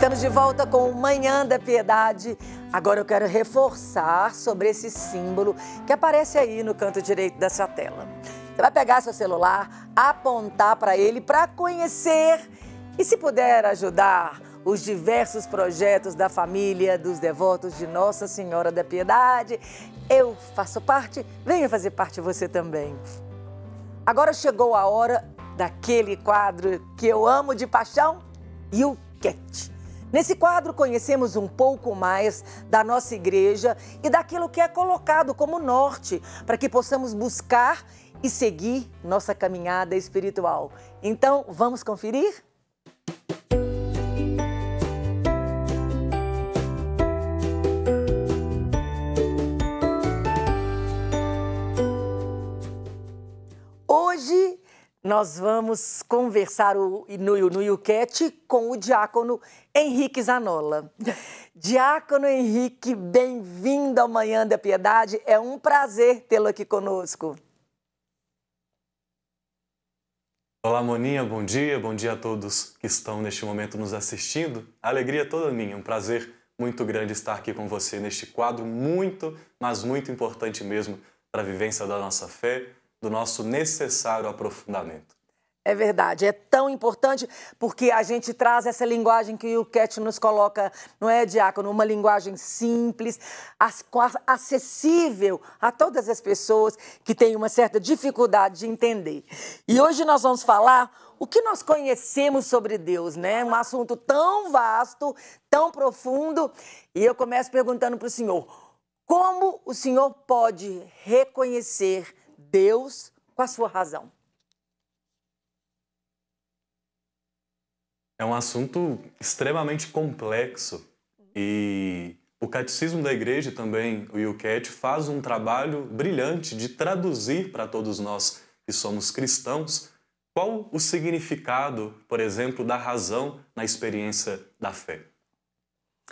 Estamos de volta com Manhã da Piedade. Agora eu quero reforçar sobre esse símbolo que aparece aí no canto direito dessa tela. Você vai pegar seu celular, apontar para ele para conhecer e, se puder, ajudar os diversos projetos da família dos devotos de Nossa Senhora da Piedade. Eu faço parte, venha fazer parte você também. Agora chegou a hora daquele quadro que eu amo de paixão e o Cat. Nesse quadro, conhecemos um pouco mais da nossa igreja e daquilo que é colocado como norte para que possamos buscar e seguir nossa caminhada espiritual. Então, vamos conferir? Nós vamos conversar o, no, no com o diácono Henrique Zanola. Diácono Henrique, bem-vindo ao Manhã da Piedade. É um prazer tê-lo aqui conosco. Olá, Moninha, bom dia, bom dia a todos que estão neste momento nos assistindo. A alegria é toda minha, um prazer muito grande estar aqui com você neste quadro muito, mas muito importante mesmo para a vivência da nossa fé, do nosso necessário aprofundamento. É verdade, é tão importante porque a gente traz essa linguagem que o Cat nos coloca, não é, Diácono? Uma linguagem simples, acessível a todas as pessoas que têm uma certa dificuldade de entender. E hoje nós vamos falar o que nós conhecemos sobre Deus, né? Um assunto tão vasto, tão profundo. E eu começo perguntando para o senhor: como o senhor pode reconhecer Deus com a sua razão? É um assunto extremamente complexo e o Catecismo da Igreja também, o UCAT, faz um trabalho brilhante de traduzir para todos nós que somos cristãos qual o significado, por exemplo, da razão na experiência da fé.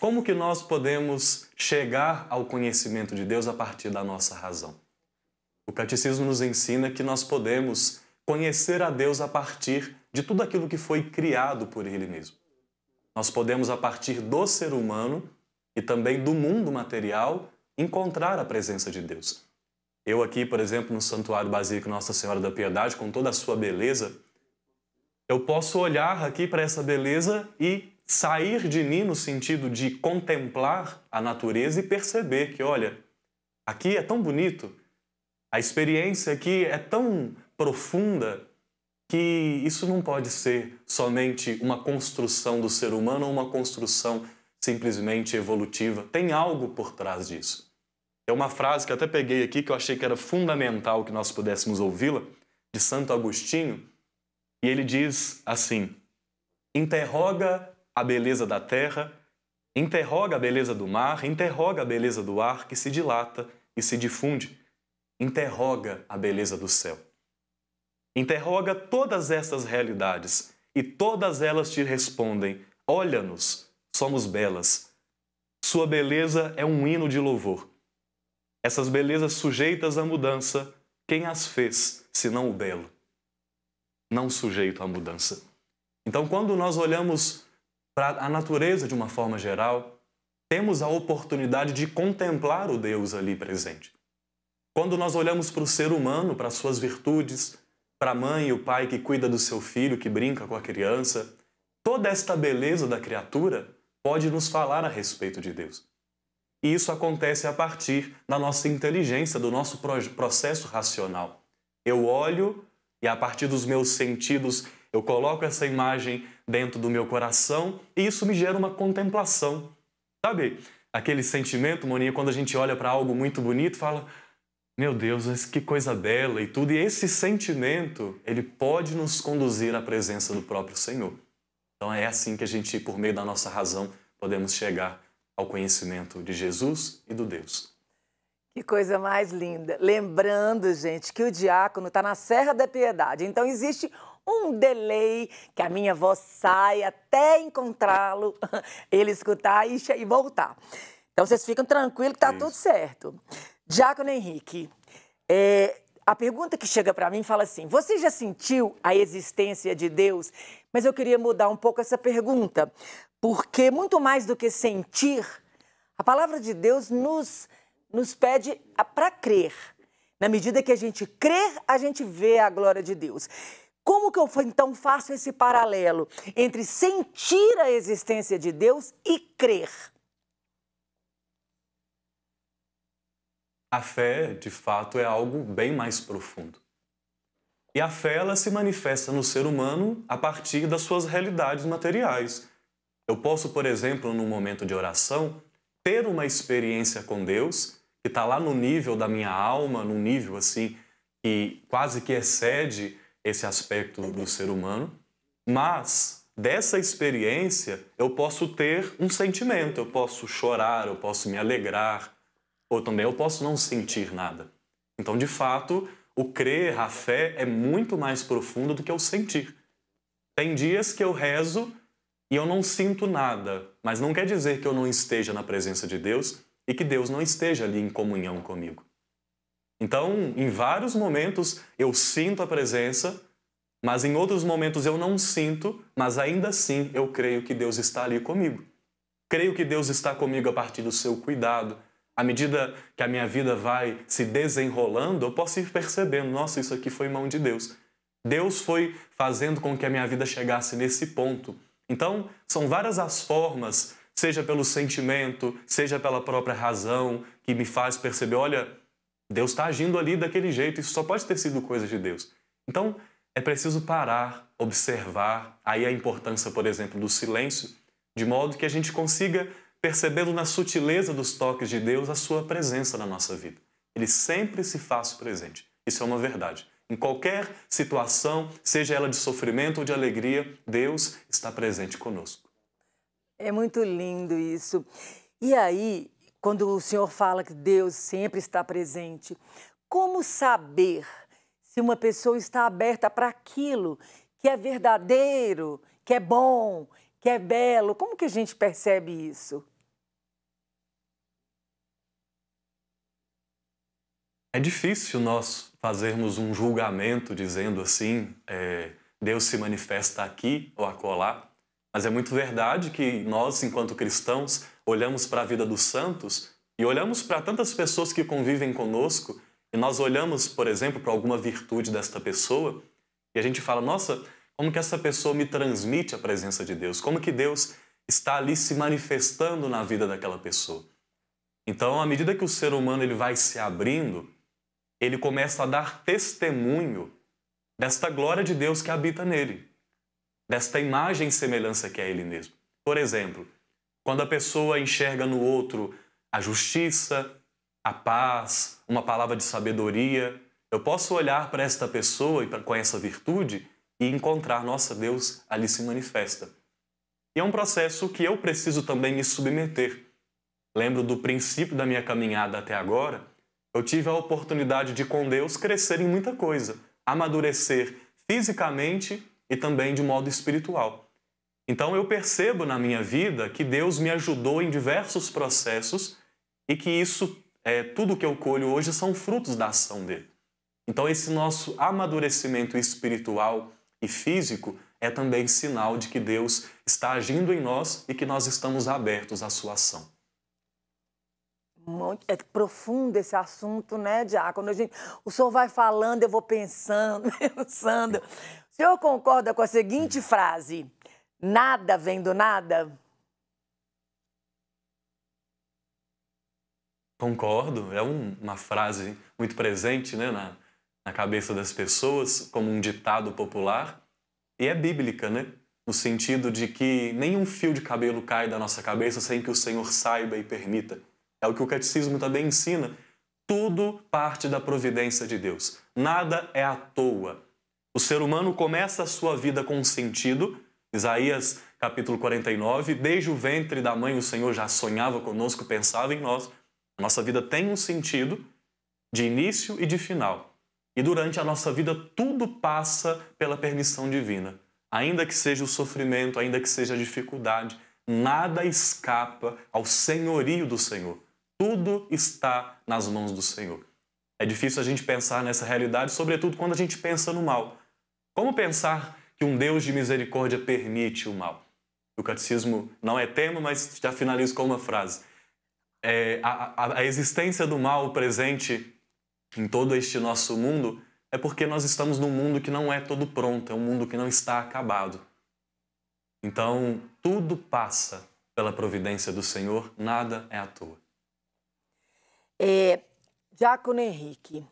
Como que nós podemos chegar ao conhecimento de Deus a partir da nossa razão? O Catecismo nos ensina que nós podemos conhecer a Deus a partir de tudo aquilo que foi criado por Ele mesmo. Nós podemos, a partir do ser humano e também do mundo material, encontrar a presença de Deus. Eu aqui, por exemplo, no Santuário Basílico Nossa Senhora da Piedade, com toda a sua beleza, eu posso olhar aqui para essa beleza e sair de mim no sentido de contemplar a natureza e perceber que, olha, aqui é tão bonito, a experiência aqui é tão profunda que isso não pode ser somente uma construção do ser humano ou uma construção simplesmente evolutiva. Tem algo por trás disso. É uma frase que até peguei aqui que eu achei que era fundamental que nós pudéssemos ouvi-la, de Santo Agostinho, e ele diz assim: interroga a beleza da terra, interroga a beleza do mar, interroga a beleza do ar que se dilata e se difunde interroga a beleza do céu. Interroga todas essas realidades e todas elas te respondem: Olha-nos, somos belas. Sua beleza é um hino de louvor. Essas belezas sujeitas à mudança, quem as fez, senão o belo? Não sujeito à mudança. Então, quando nós olhamos para a natureza de uma forma geral, temos a oportunidade de contemplar o Deus ali presente. Quando nós olhamos para o ser humano, para suas virtudes, para a mãe e o pai que cuida do seu filho, que brinca com a criança, toda esta beleza da criatura pode nos falar a respeito de Deus. E isso acontece a partir da nossa inteligência, do nosso processo racional. Eu olho e a partir dos meus sentidos eu coloco essa imagem dentro do meu coração e isso me gera uma contemplação. Sabe aquele sentimento, Moninha, quando a gente olha para algo muito bonito fala: meu Deus, que coisa bela e tudo. E esse sentimento, ele pode nos conduzir à presença do próprio Senhor. Então é assim que a gente, por meio da nossa razão, podemos chegar ao conhecimento de Jesus e do Deus. Que coisa mais linda. Lembrando, gente, que o diácono está na Serra da Piedade. Então existe um delay que a minha voz sai até encontrá-lo, ele escutar e voltar. Então vocês ficam tranquilos que está tudo certo. Diácono Henrique, é, a pergunta que chega para mim fala assim: você já sentiu a existência de Deus? Mas eu queria mudar um pouco essa pergunta, porque muito mais do que sentir, a palavra de Deus nos, nos pede para crer. Na medida que a gente crer, a gente vê a glória de Deus. Como que eu então faço esse paralelo entre sentir a existência de Deus e crer? A fé, de fato, é algo bem mais profundo. E a fé ela se manifesta no ser humano a partir das suas realidades materiais. Eu posso, por exemplo, num momento de oração, ter uma experiência com Deus que está lá no nível da minha alma, num nível assim que quase que excede esse aspecto do ser humano, mas dessa experiência eu posso ter um sentimento, eu posso chorar, eu posso me alegrar, ou também eu posso não sentir nada. Então, de fato, o crer, a fé é muito mais profundo do que o sentir. Tem dias que eu rezo e eu não sinto nada, mas não quer dizer que eu não esteja na presença de Deus e que Deus não esteja ali em comunhão comigo. Então, em vários momentos eu sinto a presença, mas em outros momentos eu não sinto, mas ainda assim eu creio que Deus está ali comigo. Creio que Deus está comigo a partir do seu cuidado, à medida que a minha vida vai se desenrolando, eu posso ir percebendo: nossa, isso aqui foi mão de Deus. Deus foi fazendo com que a minha vida chegasse nesse ponto. Então, são várias as formas, seja pelo sentimento, seja pela própria razão, que me faz perceber: olha, Deus está agindo ali daquele jeito, isso só pode ter sido coisa de Deus. Então, é preciso parar, observar, aí a importância, por exemplo, do silêncio, de modo que a gente consiga percebendo na sutileza dos toques de Deus a sua presença na nossa vida. Ele sempre se faz presente. Isso é uma verdade. Em qualquer situação, seja ela de sofrimento ou de alegria, Deus está presente conosco. É muito lindo isso. E aí, quando o Senhor fala que Deus sempre está presente, como saber se uma pessoa está aberta para aquilo que é verdadeiro, que é bom, que é belo? Como que a gente percebe isso? É difícil nós fazermos um julgamento dizendo assim, é, Deus se manifesta aqui ou acolá, mas é muito verdade que nós, enquanto cristãos, olhamos para a vida dos santos e olhamos para tantas pessoas que convivem conosco e nós olhamos, por exemplo, para alguma virtude desta pessoa e a gente fala, nossa, como que essa pessoa me transmite a presença de Deus? Como que Deus está ali se manifestando na vida daquela pessoa? Então, à medida que o ser humano ele vai se abrindo, ele começa a dar testemunho desta glória de Deus que habita nele, desta imagem e semelhança que é ele mesmo. Por exemplo, quando a pessoa enxerga no outro a justiça, a paz, uma palavra de sabedoria, eu posso olhar para esta pessoa e com essa virtude e encontrar, nossa, Deus ali se manifesta. E é um processo que eu preciso também me submeter. Lembro do princípio da minha caminhada até agora, eu tive a oportunidade de, com Deus, crescer em muita coisa, amadurecer fisicamente e também de modo espiritual. Então eu percebo na minha vida que Deus me ajudou em diversos processos e que isso, é, tudo que eu colho hoje, são frutos da ação dele. Então esse nosso amadurecimento espiritual e físico é também sinal de que Deus está agindo em nós e que nós estamos abertos à sua ação. Muito, é profundo esse assunto, né, Diácono? A gente, o senhor vai falando, eu vou pensando, pensando. O senhor concorda com a seguinte frase: nada vem do nada? Concordo, é um, uma frase muito presente né, na, na cabeça das pessoas, como um ditado popular, e é bíblica, né? No sentido de que nenhum fio de cabelo cai da nossa cabeça sem que o Senhor saiba e permita é o que o catecismo também ensina, tudo parte da providência de Deus. Nada é à toa. O ser humano começa a sua vida com sentido. Isaías capítulo 49, desde o ventre da mãe o Senhor já sonhava conosco, pensava em nós. Nossa vida tem um sentido de início e de final. E durante a nossa vida tudo passa pela permissão divina. Ainda que seja o sofrimento, ainda que seja a dificuldade, nada escapa ao senhorio do Senhor. Tudo está nas mãos do Senhor. É difícil a gente pensar nessa realidade, sobretudo quando a gente pensa no mal. Como pensar que um Deus de misericórdia permite o mal? O catecismo não é tema, mas já finalizo com uma frase. É, a, a existência do mal presente em todo este nosso mundo é porque nós estamos num mundo que não é todo pronto, é um mundo que não está acabado. Então, tudo passa pela providência do Senhor, nada é à toa. É, Diácono Henrique,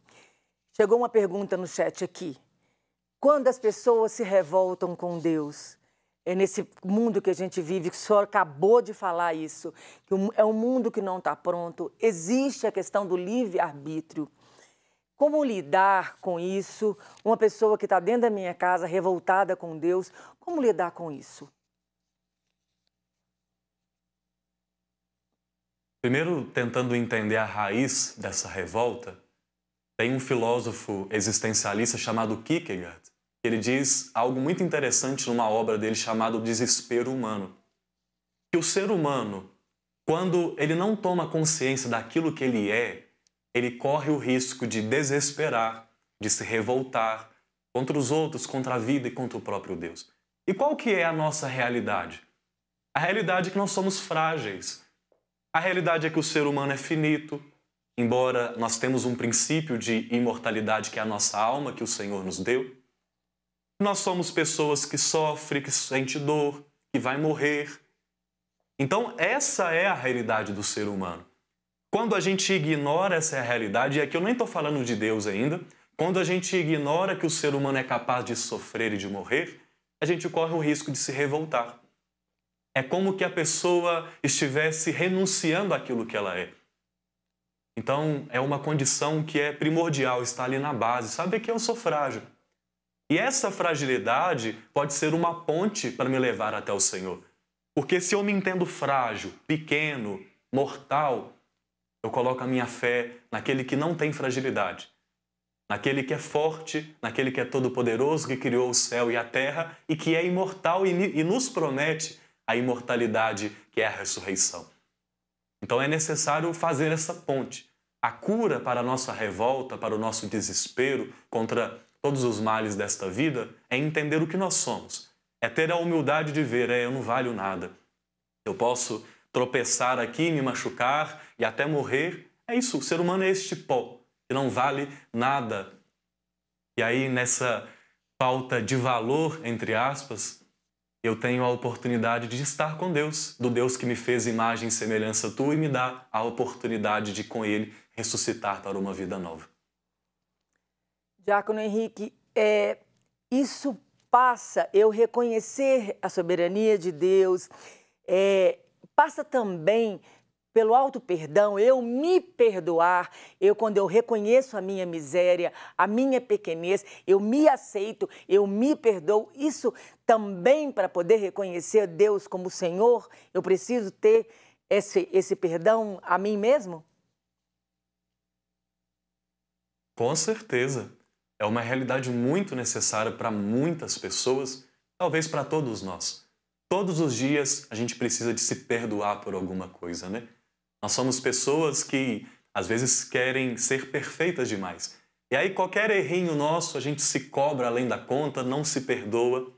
chegou uma pergunta no chat aqui. Quando as pessoas se revoltam com Deus, é nesse mundo que a gente vive, que o senhor acabou de falar isso, que é um mundo que não está pronto, existe a questão do livre-arbítrio. Como lidar com isso? Uma pessoa que está dentro da minha casa, revoltada com Deus, como lidar com isso? Primeiro, tentando entender a raiz dessa revolta, tem um filósofo existencialista chamado Kierkegaard, que ele diz algo muito interessante numa obra dele chamada Desespero Humano. Que o ser humano, quando ele não toma consciência daquilo que ele é, ele corre o risco de desesperar, de se revoltar contra os outros, contra a vida e contra o próprio Deus. E qual que é a nossa realidade? A realidade é que nós somos frágeis, a realidade é que o ser humano é finito, embora nós temos um princípio de imortalidade que é a nossa alma que o Senhor nos deu. Nós somos pessoas que sofrem, que sente dor, que vai morrer. Então, essa é a realidade do ser humano. Quando a gente ignora essa realidade, e aqui eu nem estou falando de Deus ainda, quando a gente ignora que o ser humano é capaz de sofrer e de morrer, a gente corre o risco de se revoltar. É como que a pessoa estivesse renunciando àquilo que ela é. Então, é uma condição que é primordial, está ali na base, saber que eu sou frágil. E essa fragilidade pode ser uma ponte para me levar até o Senhor. Porque se eu me entendo frágil, pequeno, mortal, eu coloco a minha fé naquele que não tem fragilidade, naquele que é forte, naquele que é todo-poderoso, que criou o céu e a terra e que é imortal e nos promete a imortalidade que é a ressurreição. Então é necessário fazer essa ponte. A cura para a nossa revolta, para o nosso desespero contra todos os males desta vida é entender o que nós somos. É ter a humildade de ver, é, eu não valho nada. Eu posso tropeçar aqui, me machucar e até morrer. É isso, o ser humano é este pó, que não vale nada. E aí, nessa falta de valor, entre aspas, eu tenho a oportunidade de estar com Deus, do Deus que me fez imagem e semelhança tua e me dá a oportunidade de, com Ele, ressuscitar para uma vida nova. Diácono Henrique, é, isso passa, eu reconhecer a soberania de Deus, é, passa também pelo alto perdão, eu me perdoar, eu quando eu reconheço a minha miséria, a minha pequenez, eu me aceito, eu me perdoo. Isso também para poder reconhecer Deus como Senhor, eu preciso ter esse, esse perdão a mim mesmo? Com certeza. É uma realidade muito necessária para muitas pessoas, talvez para todos nós. Todos os dias a gente precisa de se perdoar por alguma coisa, né? Nós somos pessoas que às vezes querem ser perfeitas demais. E aí qualquer errinho nosso a gente se cobra além da conta, não se perdoa.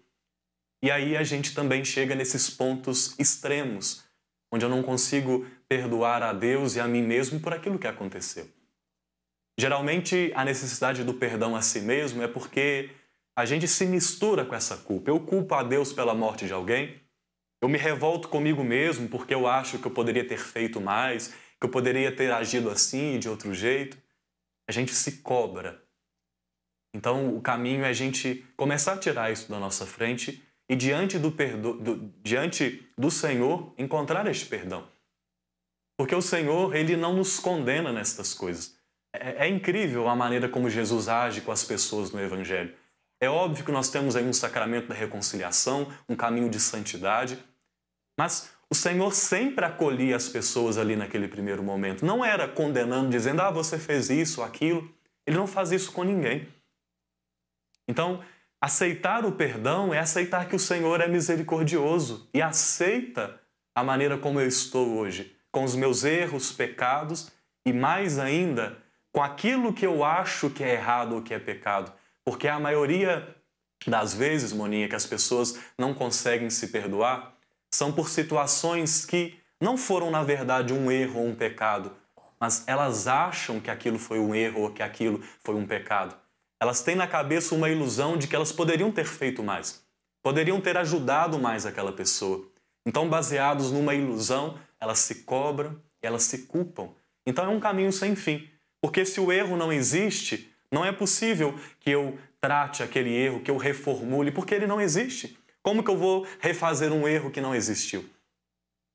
E aí a gente também chega nesses pontos extremos, onde eu não consigo perdoar a Deus e a mim mesmo por aquilo que aconteceu. Geralmente a necessidade do perdão a si mesmo é porque a gente se mistura com essa culpa. Eu culpo a Deus pela morte de alguém, eu me revolto comigo mesmo porque eu acho que eu poderia ter feito mais, que eu poderia ter agido assim e de outro jeito. A gente se cobra. Então, o caminho é a gente começar a tirar isso da nossa frente e diante do, perdo... do... diante do Senhor encontrar este perdão. Porque o Senhor, ele não nos condena nestas coisas. é, é incrível a maneira como Jesus age com as pessoas no evangelho. É óbvio que nós temos aí um sacramento da reconciliação, um caminho de santidade, mas o Senhor sempre acolhia as pessoas ali naquele primeiro momento. Não era condenando, dizendo, ah, você fez isso, aquilo. Ele não faz isso com ninguém. Então, aceitar o perdão é aceitar que o Senhor é misericordioso e aceita a maneira como eu estou hoje, com os meus erros, pecados e mais ainda, com aquilo que eu acho que é errado ou que é pecado. Porque a maioria das vezes, Moninha, que as pessoas não conseguem se perdoar são por situações que não foram, na verdade, um erro ou um pecado, mas elas acham que aquilo foi um erro ou que aquilo foi um pecado. Elas têm na cabeça uma ilusão de que elas poderiam ter feito mais, poderiam ter ajudado mais aquela pessoa. Então, baseados numa ilusão, elas se cobram, elas se culpam. Então, é um caminho sem fim. Porque se o erro não existe, não é possível que eu trate aquele erro, que eu reformule, porque ele não existe. Como que eu vou refazer um erro que não existiu?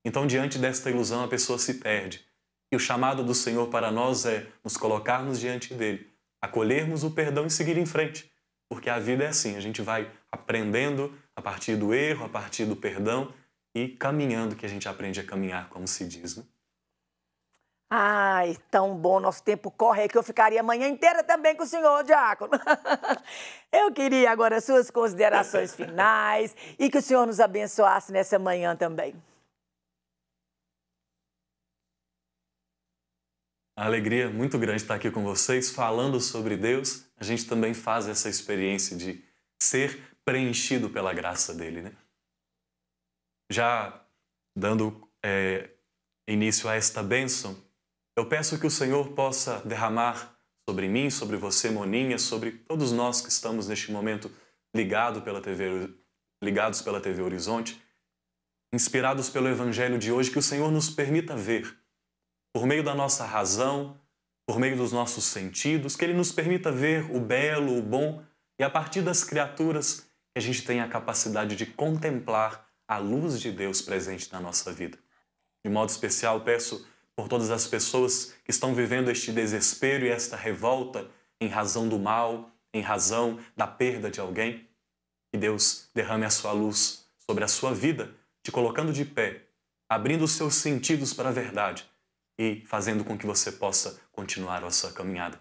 Então, diante desta ilusão, a pessoa se perde. E o chamado do Senhor para nós é nos colocarmos diante dele, acolhermos o perdão e seguir em frente. Porque a vida é assim, a gente vai aprendendo a partir do erro, a partir do perdão e caminhando que a gente aprende a caminhar, como se diz. Né? Ai, tão bom, nosso tempo corre, que eu ficaria a manhã inteira também com o senhor, Diácono. Eu queria agora suas considerações finais e que o senhor nos abençoasse nessa manhã também. alegria muito grande estar aqui com vocês, falando sobre Deus. A gente também faz essa experiência de ser preenchido pela graça dele, né? Já dando é, início a esta bênção, eu peço que o Senhor possa derramar sobre mim, sobre você, Moninha, sobre todos nós que estamos neste momento ligado pela TV, ligados pela TV Horizonte, inspirados pelo Evangelho de hoje, que o Senhor nos permita ver, por meio da nossa razão, por meio dos nossos sentidos, que Ele nos permita ver o belo, o bom e a partir das criaturas que a gente tenha a capacidade de contemplar a luz de Deus presente na nossa vida. De modo especial, peço por todas as pessoas que estão vivendo este desespero e esta revolta em razão do mal, em razão da perda de alguém. Que Deus derrame a sua luz sobre a sua vida, te colocando de pé, abrindo os seus sentidos para a verdade e fazendo com que você possa continuar a sua caminhada.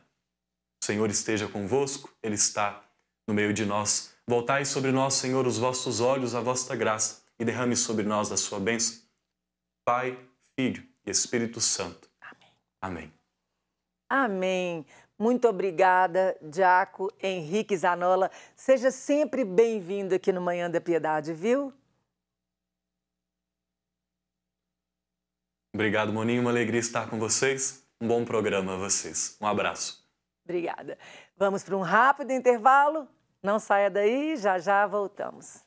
O Senhor esteja convosco, Ele está no meio de nós. Voltai sobre nós, Senhor, os vossos olhos, a vossa graça, e derrame sobre nós a sua bênção. Pai, Filho e Espírito Santo. Amém. Amém. Amém. Muito obrigada, Diaco Henrique Zanola. Seja sempre bem-vindo aqui no Manhã da Piedade, viu? Obrigado, Moninho. Uma alegria estar com vocês. Um bom programa a vocês. Um abraço. Obrigada. Vamos para um rápido intervalo. Não saia daí, já já voltamos.